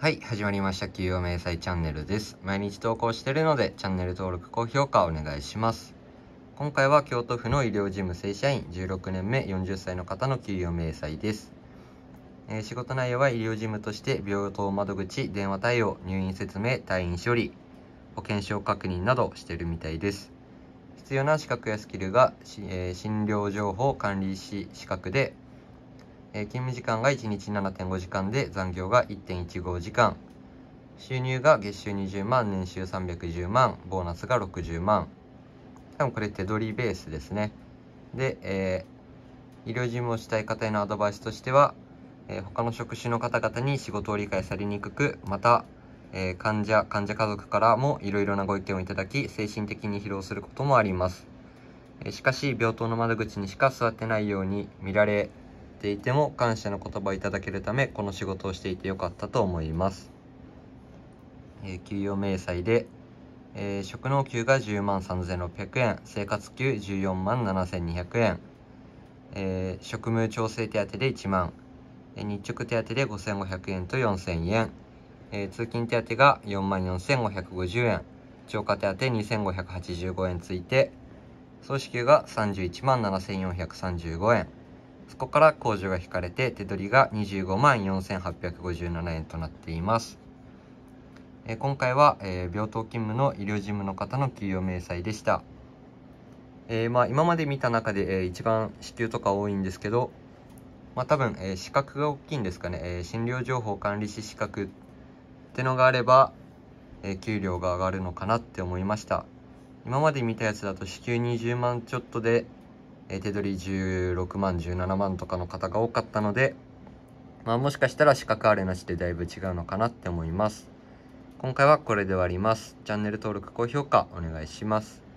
はい、始まりました。給与明細チャンネルです。毎日投稿してるので、チャンネル登録、高評価お願いします。今回は京都府の医療事務正社員、16年目、40歳の方の給与明細です。えー、仕事内容は医療事務として、病棟窓口、電話対応、入院説明、退院処理、保険証確認などしてるみたいです。必要な資格やスキルが、えー、診療情報管理士資格で、えー、勤務時間が1日7.5時間で残業が1.15時間収入が月収20万年収310万ボーナスが60万多分これ手取りベースですねで、えー、医療事務をしたい方へのアドバイスとしては、えー、他の職種の方々に仕事を理解されにくくまた、えー、患者患者家族からもいろいろなご意見をいただき精神的に疲労することもありますしかし病棟の窓口にしか座ってないように見られていても感謝の言葉をいただけるためこの仕事をしていてよかったと思います、えー、給与明細で、えー、職能給が10万3600円生活給14万7200円、えー、職務調整手当で1万、えー、日直手当で5500円と4000円、えー、通勤手当が4万4550円超過手当2585円ついて総支給が31万7435円そこから控除が引かれて手取りが25万4857円となっています。え今回は、えー、病棟勤務の医療事務の方の給与明細でした。えー、まあ、今まで見た中で、えー、一番支給とか多いんですけど、まあ、多分、えー、資格が大きいんですかね、え診療情報管理士資格ってのがあれば、え給料が上がるのかなって思いました今まで見たやつだと支給20万ちょっとでえ手取り16万17万とかの方が多かったので、まあ、もしかしたら資格あれなしでだいぶ違うのかなって思います今回はこれで終わりますチャンネル登録高評価お願いします